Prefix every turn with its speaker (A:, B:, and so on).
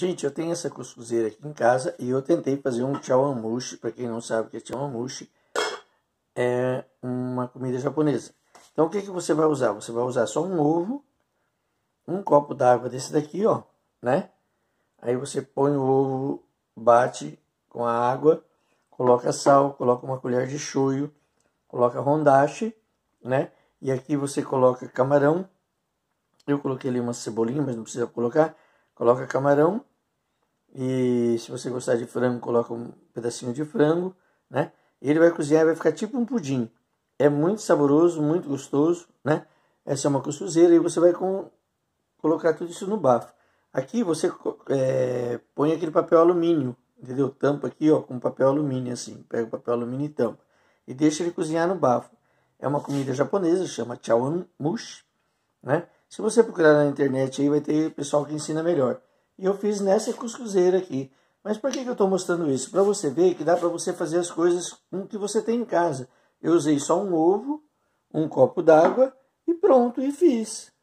A: Gente, eu tenho essa cuscuzeira aqui em casa e eu tentei fazer um chawanmushi, para quem não sabe o que é chawanmushi, é uma comida japonesa. Então o que, que você vai usar? Você vai usar só um ovo, um copo d'água desse daqui, ó, né? Aí você põe o ovo, bate com a água, coloca sal, coloca uma colher de shoyu, coloca rondache, né? E aqui você coloca camarão. Eu coloquei ali uma cebolinha, mas não precisa colocar. Coloca camarão, e se você gostar de frango, coloca um pedacinho de frango, né? Ele vai cozinhar e vai ficar tipo um pudim. É muito saboroso, muito gostoso, né? Essa é uma costurzeira e você vai com... colocar tudo isso no bafo. Aqui você é, põe aquele papel alumínio, entendeu? Tampa aqui, ó, com papel alumínio assim. Pega o papel alumínio e tampa. E deixa ele cozinhar no bafo. É uma comida japonesa, chama chawanmushi, né? Se você procurar na internet aí, vai ter pessoal que ensina melhor. E eu fiz nessa cuscuzeira aqui. Mas por que, que eu estou mostrando isso? Para você ver que dá para você fazer as coisas com o que você tem em casa. Eu usei só um ovo, um copo d'água e pronto, e fiz.